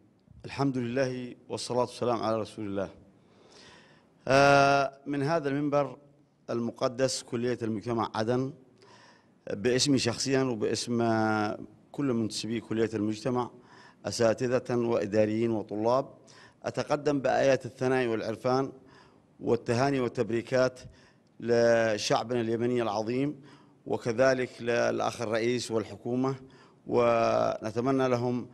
الحمد لله والصلاة والسلام على رسول الله آه، من هذا المنبر المقدس كلية المجتمع عدن باسمي شخصيا وباسم كل منتسبي كلية المجتمع أساتذة وإداريين وطلاب أتقدم بآيات الثناء والعرفان والتهاني والتبريكات لشعبنا اليمني العظيم وكذلك للأخ الرئيس والحكومة ونتمنى لهم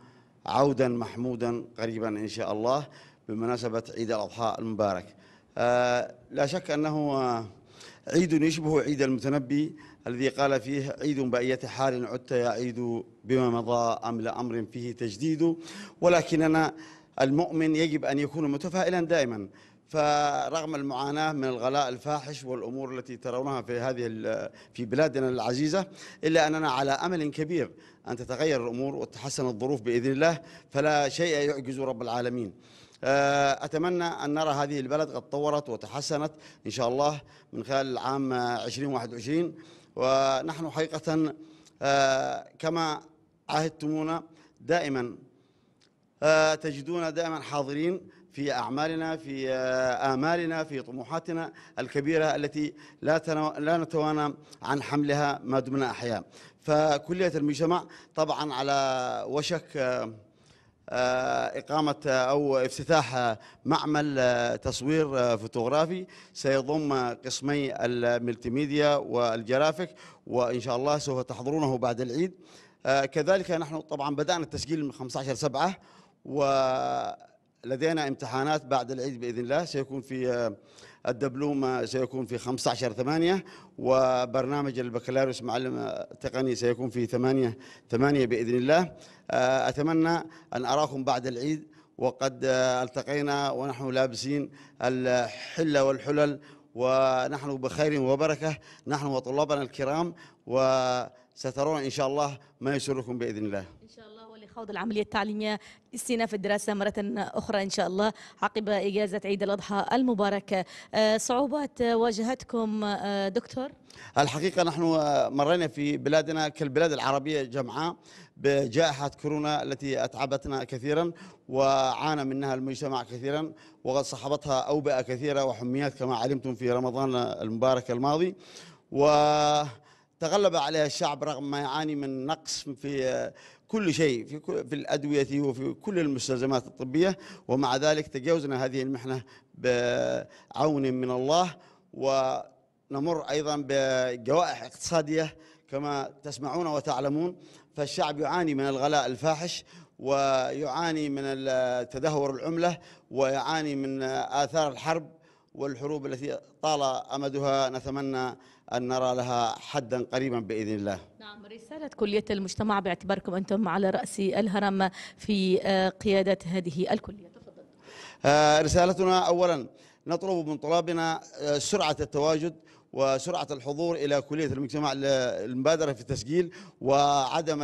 عودا محمودا قريبا إن شاء الله بمناسبة عيد الأضحى المبارك آه، لا شك أنه عيد يشبه عيد المتنبي الذي قال فيه عيد بأية حال عدت يا عيد بما مضى أم لأمر فيه تجديد ولكننا المؤمن يجب أن يكون متفائلا دائما فرغم المعاناة من الغلاء الفاحش والأمور التي ترونها في هذه في بلادنا العزيزة إلا أننا على أمل كبير أن تتغير الأمور وتتحسن الظروف بإذن الله فلا شيء يعجز رب العالمين آه، أتمنى أن نرى هذه البلد قد طورت وتحسنت إن شاء الله من خلال العام 2021 ونحن حقيقة آه، كما عهدتمونا دائما آه، تجدون دائما حاضرين في أعمالنا في آه، آمالنا في طموحاتنا الكبيرة التي لا لا نتوانى عن حملها ما دمنا أحياء فكلية المجتمع طبعا على وشك آه، آه، إقامة أو افتتاح معمل تصوير فوتوغرافي سيضم قسمي الملتيميديا والجرافيك وإن شاء الله سوف تحضرونه بعد العيد كذلك نحن طبعا بدأنا التسجيل من 15 سبعة و لدينا امتحانات بعد العيد باذن الله سيكون في آه، الدبلومه سيكون في 15 8 وبرنامج البكالوريوس معلم آه، تقني سيكون في 8 8 باذن الله آه، اتمنى ان اراكم بعد العيد وقد التقينا ونحن لابسين الحله والحلل ونحن بخير وبركه نحن وطلابنا الكرام وسترون ان شاء الله ما يسركم باذن الله خوض العملية التعليمية لاستئناف الدراسة مرة أخرى إن شاء الله عقب إجازة عيد الأضحى المباركة آه، صعوبات واجهتكم آه، دكتور؟ الحقيقة نحن مرينا في بلادنا كالبلاد العربية جمعاء بجائحة كورونا التي أتعبتنا كثيرا وعانى منها المجتمع كثيرا وقد صحبتها أوبئة كثيرة وحميات كما علمتم في رمضان المبارك الماضي وتغلب عليها الشعب رغم ما يعاني من نقص في كل شيء في في الادويه وفي كل المستلزمات الطبيه ومع ذلك تجاوزنا هذه المحنه بعون من الله ونمر ايضا بجوائح اقتصاديه كما تسمعون وتعلمون فالشعب يعاني من الغلاء الفاحش ويعاني من تدهور العمله ويعاني من اثار الحرب والحروب التي طال امدها نتمنى أن نرى لها حدا قريبا بإذن الله نعم رسالة كلية المجتمع باعتباركم أنتم على رأس الهرم في آه، قيادة هذه الكلية تفضل آه، رسالتنا أولا نطلب من طلابنا آه، سرعة التواجد وسرعة الحضور إلى كلية المجتمع للمبادرة في التسجيل وعدم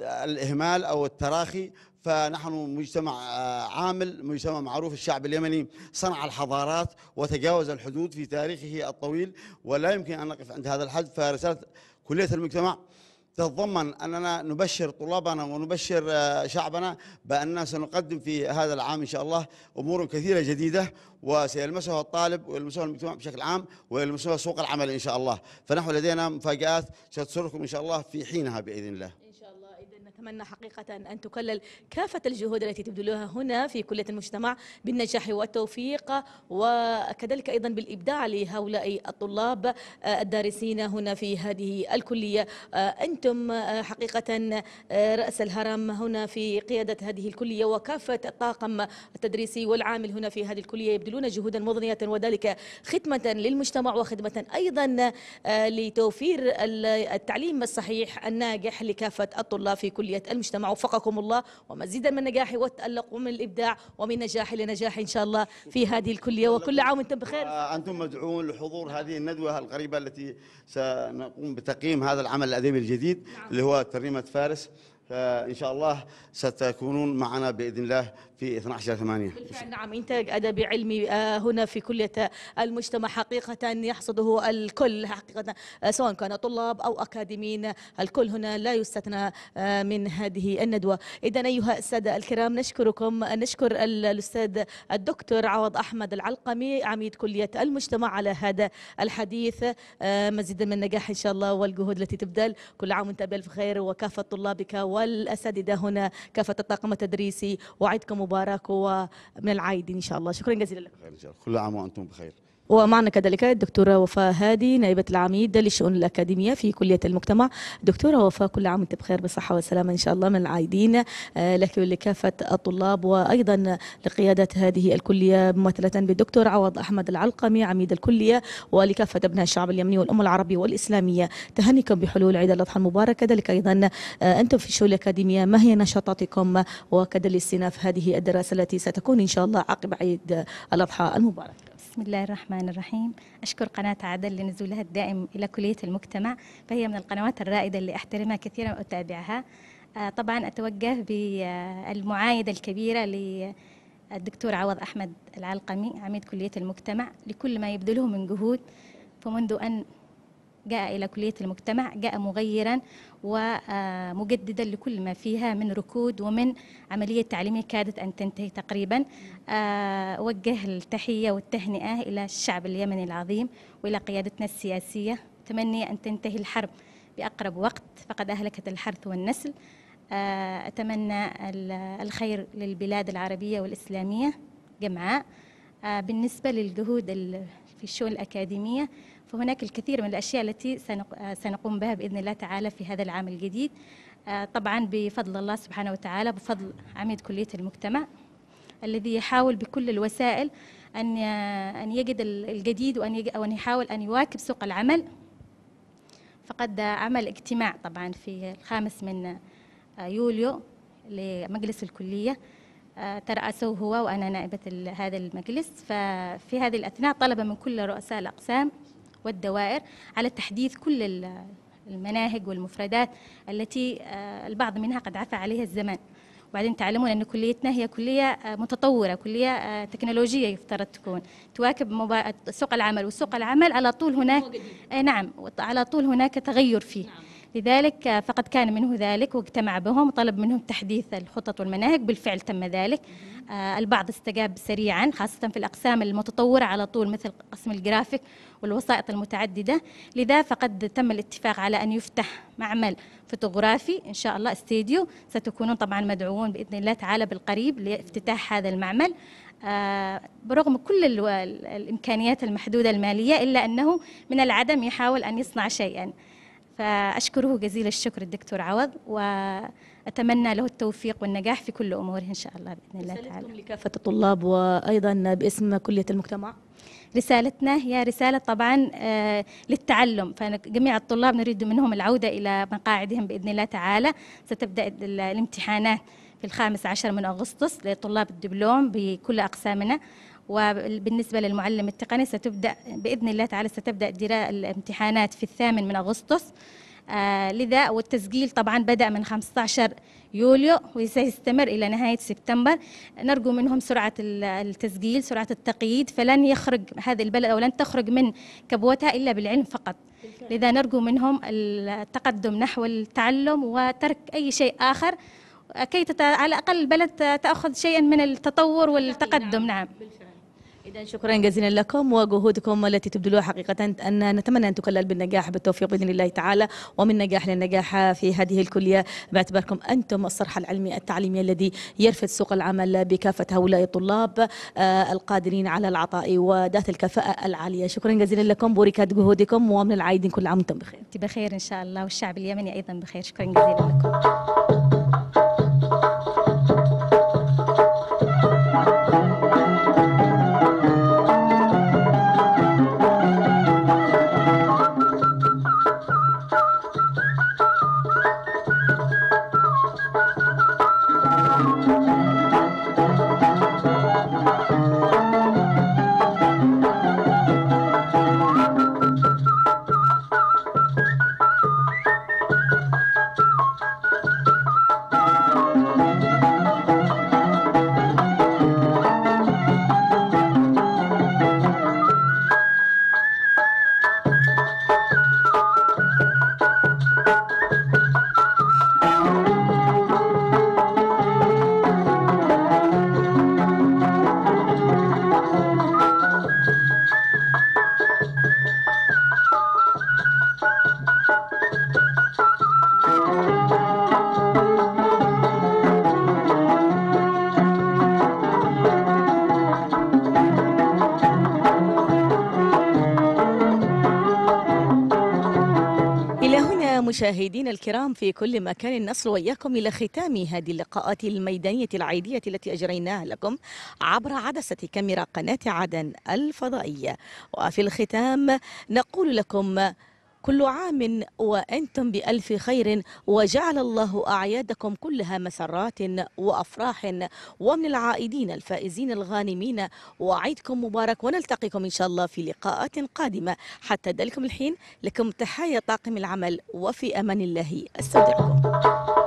الإهمال أو التراخي فنحن مجتمع آه، عامل مجتمع معروف الشعب اليمني صنع الحضارات وتجاوز الحدود في تاريخه الطويل ولا يمكن أن نقف عند هذا الحد فرسالة كلية المجتمع تتضمن أننا نبشر طلابنا ونبشر آه، شعبنا بأننا سنقدم في هذا العام إن شاء الله أمور كثيرة جديدة وسيلمسها الطالب ويلمسها المجتمع بشكل عام ويلمسها سوق العمل إن شاء الله فنحن لدينا مفاجآت ستسركم إن شاء الله في حينها بإذن الله أتمنى حقيقة أن تكلل كافة الجهود التي تبذلوها هنا في كلية المجتمع بالنجاح والتوفيق وكذلك أيضا بالإبداع لهؤلاء الطلاب آه، الدارسين هنا في هذه الكلية آه، أنتم آه، حقيقة رأس الهرم هنا في قيادة هذه الكلية وكافة الطاقم التدريسي والعامل هنا في هذه الكلية يبذلون جهودا مضنية وذلك خدمة للمجتمع وخدمة أيضا لتوفير التعليم الصحيح الناجح لكافة الطلاب في كلية كلية المجتمع وفقكم الله ومزيدا من النجاح والتألق ومن الإبداع ومن نجاح لنجاح إن شاء الله في هذه الكلية وكل عام وأنتم بخير آه، أنتم مدعوون لحضور هذه الندوة القريبة التي سنقوم بتقييم هذا العمل الأدبي الجديد نعم. اللي هو ترنيمة فارس فإن آه، شاء الله ستكونون معنا بإذن الله في 12 8 بالفعل نعم إنتاج أدبي علمي آه، هنا في كلية آه، المجتمع حقيقة يحصده الكل حقيقة آه، سواء كان طلاب أو أكاديميين الكل هنا لا يستثنى من هذه الندوة إذا أيها السادة الكرام نشكركم نشكر الأستاذ الدكتور عوض أحمد العلقمي عميد كلية المجتمع على هذا الحديث مزيدا من النجاح إن شاء الله والجهود التي تبذل كل عام وأنت بألف خير وكافة طلابك والأساتذة هنا كافة الطاقم التدريسي وعدكم مبارك ومن العايدين ان شاء الله شكرا جزيلا لكم كل عام وانتم بخير ومعنا كذلك الدكتورة وفاء هادي نائبة العميد للشؤون الأكاديمية في كلية المجتمع دكتورة وفاء كل عام وانت بخير بصحة وسلامة إن شاء الله من العايدين آه، لك ولكافة الطلاب وأيضا لقيادة هذه الكلية ممثلة بالدكتور عوض أحمد العلقمي عميد الكلية ولكافة أبناء الشعب اليمني والأمة العربية والإسلامية تهنئكم بحلول عيد الأضحى المبارك كذلك أيضا آه، أنتم في الشؤون الأكاديمية ما هي نشاطاتكم وكذلك استئناف هذه الدراسة التي ستكون إن شاء الله عقب عيد الأضحى المبارك بسم الله الرحمن الرحيم أشكر قناة عدل لنزولها الدائم إلى كلية المجتمع فهي من القنوات الرائدة اللي أحترمها كثيرا وأتابعها آه، طبعا أتوجه بالمعايدة الكبيرة للدكتور عوض أحمد العلقمي عميد كلية المجتمع لكل ما يبذله من جهود فمنذ أن جاء إلى كلية المجتمع جاء مغيرا ومجددا آه، لكل ما فيها من ركود ومن عملية تعليمية كادت أن تنتهي تقريبا آه، أوجه التحية والتهنئة إلى الشعب اليمني العظيم وإلى قيادتنا السياسية أتمنى أن تنتهي الحرب بأقرب وقت فقد أهلكت الحرث والنسل آه، أتمنى الخير للبلاد العربية والإسلامية جمعاء بالنسبة للجهود في الشؤون الأكاديمية فهناك الكثير من الأشياء التي آه، سنقوم بها بإذن الله تعالى في هذا العام الجديد آه، طبعا بفضل الله سبحانه وتعالى بفضل عميد كلية المجتمع الذي يحاول بكل الوسائل أن أن يجد الجديد وأن وأن يحاول أن يواكب سوق العمل فقد عمل اجتماع طبعا في الخامس من آه، يوليو لمجلس الكلية ترأسه هو وأنا نائبة هذا المجلس ففي هذه الأثناء طلب من كل رؤساء الأقسام والدوائر على تحديث كل المناهج والمفردات التي آه، البعض منها قد عفى عليها الزمان وبعدين تعلمون أن كليتنا هي كلية آه، متطورة كلية آه، تكنولوجية يفترض تكون تواكب سوق العمل وسوق العمل على طول هناك نعم على طول هناك تغير فيه نعم. لذلك آه، فقد كان منه ذلك واجتمع بهم وطلب منهم تحديث الخطط والمناهج بالفعل تم ذلك آه، البعض استجاب سريعا خاصة في الأقسام المتطورة على طول مثل قسم الجرافيك والوسائط المتعددة لذا فقد تم الاتفاق على أن يفتح معمل فوتوغرافي إن شاء الله استديو ستكونون طبعا مدعوون بإذن الله تعالى بالقريب لافتتاح هذا المعمل آه، برغم كل الإمكانيات المحدودة المالية إلا أنه من العدم يحاول أن يصنع شيئا فأشكره جزيل الشكر الدكتور عوض وأتمنى له التوفيق والنجاح في كل أموره إن شاء الله بإذن الله تعالى لكافة الطلاب وأيضا باسم كلية المجتمع رسالتنا هي رسالة طبعا آه، للتعلم فجميع الطلاب نريد منهم العودة إلى مقاعدهم بإذن الله تعالى ستبدأ الامتحانات في الخامس عشر من أغسطس لطلاب الدبلوم بكل أقسامنا وبالنسبة للمعلم التقني ستبدأ بإذن الله تعالى ستبدأ دراء الامتحانات في الثامن من أغسطس آه، لذا والتسجيل طبعا بدأ من 15 يوليو وسيستمر إلى نهاية سبتمبر نرجو منهم سرعة التسجيل سرعة التقييد فلن يخرج هذه البلد أو لن تخرج من كبوتها إلا بالعلم فقط لذا نرجو منهم التقدم نحو التعلم وترك أي شيء آخر كي على الأقل البلد تأخذ شيئا من التطور والتقدم نعم, نعم. إذا شكرا جزيلا لكم وجهودكم التي تبذلوها حقيقة أن نتمنى أن تكلل بالنجاح بالتوفيق بإذن الله تعالى ومن نجاح للنجاح في هذه الكلية باعتباركم أنتم الصرح العلمي التعليمي الذي يرفد سوق العمل بكافة هؤلاء الطلاب آه، القادرين على العطاء وذات الكفاءة العالية شكرا جزيلا لكم بوركات جهودكم ومن العايدين كل عام وأنتم بخير أنت بخير إن شاء الله والشعب اليمني أيضا بخير شكرا جزيلا لكم مشاهدين الكرام في كل مكان نصل وإياكم إلى ختام هذه اللقاءات الميدانية العيدية التي أجريناها لكم عبر عدسة كاميرا قناة عدن الفضائية وفي الختام نقول لكم كل عام وأنتم بألف خير وجعل الله أعيادكم كلها مسرات وأفراح ومن العائدين الفائزين الغانمين وعيدكم مبارك ونلتقيكم إن شاء الله في لقاءات قادمة حتى ذلك الحين لكم تحايا طاقم العمل وفي أمان الله أستودعكم